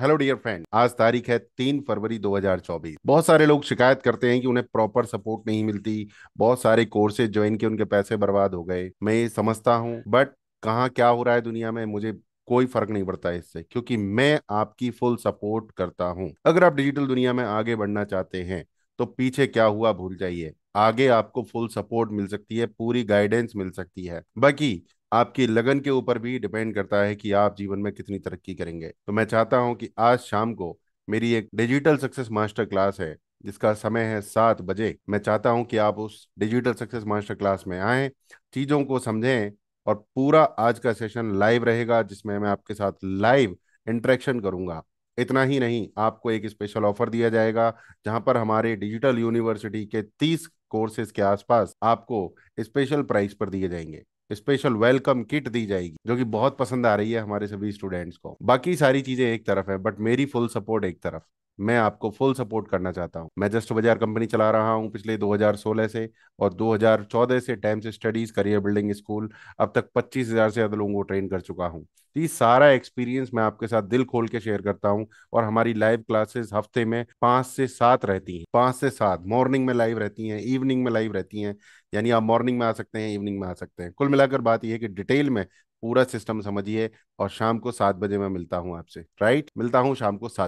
hello dear friend आज तारीख है तीन फरवरी 2024 बहुत सारे लोग शिकायत करते हैं कि उन्हें प्रॉपर सपोर्ट नहीं मिलती बहुत सारे कोर्सेज ज्वाइन किए उनके पैसे बर्बाद हो गए मैं ये समझता हूँ बट कहाँ क्या हो रहा है दुनिया में मुझे कोई फर्क नहीं पड़ता है इससे क्योंकि मैं आपकी फुल सपोर्ट करता हूँ अगर आप डिजिटल दुनिया में आगे बढ़ना चाहते हैं तो पीछे क्या हुआ भूल जाइए आगे आपको फुल सपोर्ट मिल सकती है पूरी गाइडेंस मिल सकती है बाकी आपकी लगन के ऊपर भी डिपेंड करता है कि आप जीवन में कितनी तरक्की करेंगे तो मैं चाहता हूं कि आज शाम को मेरी एक डिजिटल सक्सेस मास्टर क्लास है जिसका समय है सात बजे मैं चाहता हूं कि आप उस डिजिटल सक्सेस मास्टर क्लास में आए चीज़ों को समझें और पूरा आज का सेशन लाइव रहेगा जिसमें मैं आपके साथ लाइव इंट्रैक्शन करूंगा इतना ही नहीं आपको एक स्पेशल ऑफर दिया जाएगा जहां पर हमारे डिजिटल यूनिवर्सिटी के तीस कोर्सेज के आसपास आपको स्पेशल प्राइस पर दिए जाएंगे स्पेशल वेलकम किट दी जाएगी जो कि बहुत पसंद आ रही है हमारे सभी स्टूडेंट्स को बाकी सारी चीजें एक तरफ है बट मेरी फुल सपोर्ट एक तरफ मैं आपको फुल सपोर्ट करना चाहता हूँ मैं जस्ट बाजार कंपनी चला रहा हूँ पिछले 2016 से और 2014 से Times Studies Career Building School अब तक 25,000 से ज़्यादा लोगों को ट्रेन कर चुका हूँ तो ये सारा एक्सपीरियंस मैं आपके साथ दिल खोल के शेयर करता हूँ और हमारी लाइव क्लासेस हफ्ते में पांच से सात रहती हैं पांच से सात मॉर्निंग में लाइव रहती हैं इवनिंग में लाइव रहती हैं यानी आप मॉर्निंग में आ सकते हैं इवनिंग में आ सकते हैं कुल मिलाकर बात यह है कि डिटेल में पूरा सिस्टम समझिए और शाम को सात बजे मैं मिलता हूँ आपसे राइट मिलता हूँ शाम को सात